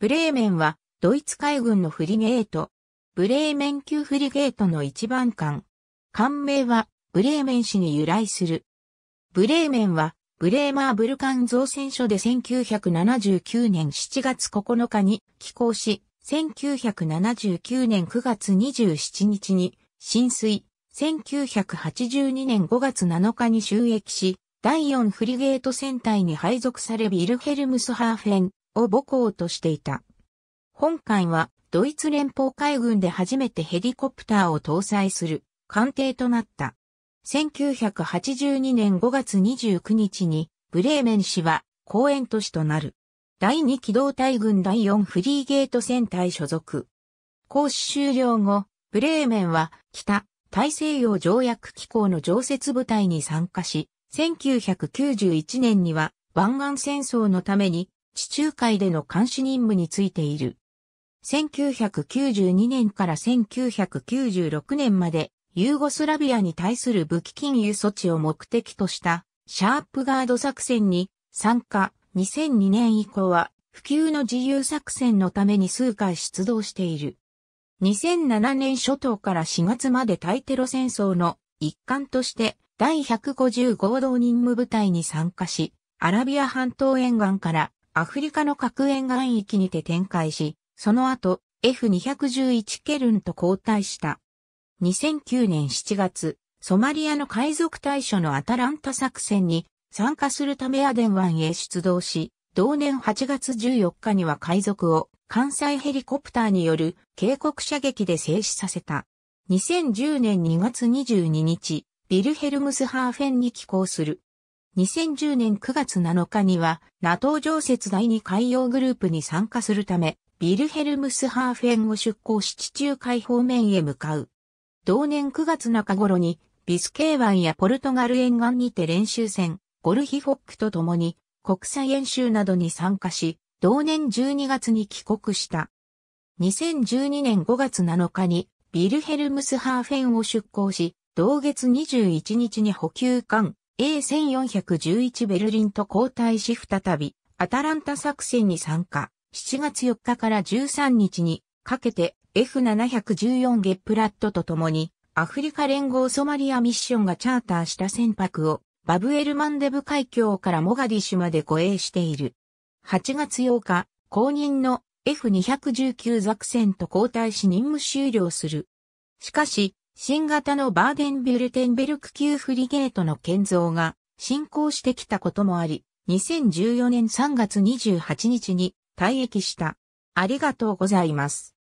ブレーメンは、ドイツ海軍のフリゲート。ブレーメン級フリゲートの一番艦。艦名は、ブレーメン氏に由来する。ブレーメンは、ブレーマーブルカン造船所で1979年7月9日に寄港し、1979年9月27日に浸水、1982年5月7日に収益し、第4フリゲート戦隊に配属されビルヘルムスハーフェン、を母校としていた。本艦はドイツ連邦海軍で初めてヘリコプターを搭載する艦艇となった。1982年5月29日にブレーメン市は公園都市となる。第2機動隊軍第4フリーゲート戦隊所属。講師終了後、ブレーメンは北大西洋条約機構の常設部隊に参加し、1991年には湾岸戦争のために地中海での監視任務についている。1992年から1996年までユーゴスラビアに対する武器禁輸措置を目的としたシャープガード作戦に参加2002年以降は普及の自由作戦のために数回出動している。2007年初頭から4月まで対テロ戦争の一環として第150合同任務部隊に参加し、アラビア半島沿岸からアフリカの核沿岸域にて展開し、その後、F211 ケルンと交代した。2009年7月、ソマリアの海賊対処のアタランタ作戦に参加するためアデン湾へ出動し、同年8月14日には海賊を関西ヘリコプターによる警告射撃で制止させた。2010年2月22日、ビルヘルムスハーフェンに寄港する。2010年9月7日には NATO 常設第2海洋グループに参加するため、ビルヘルムスハーフェンを出港し地中海方面へ向かう。同年9月中頃に、ビスケー湾やポルトガル沿岸にて練習船、ゴルヒフォックと共に、国際演習などに参加し、同年12月に帰国した。2012年5月7日に、ビルヘルムスハーフェンを出港し、同月21日に補給艦、A1411 ベルリンと交代し再び、アタランタ作戦に参加。7月4日から13日にかけて F714 ゲップラットと共にアフリカ連合ソマリアミッションがチャーターした船舶をバブエルマンデブ海峡からモガディシュまで護衛している。8月8日、公認の F219 ザクセンと交代し任務終了する。しかし、新型のバーデンビュルテンベルク級フリゲートの建造が進行してきたこともあり、2014年3月28日に退役した。ありがとうございます。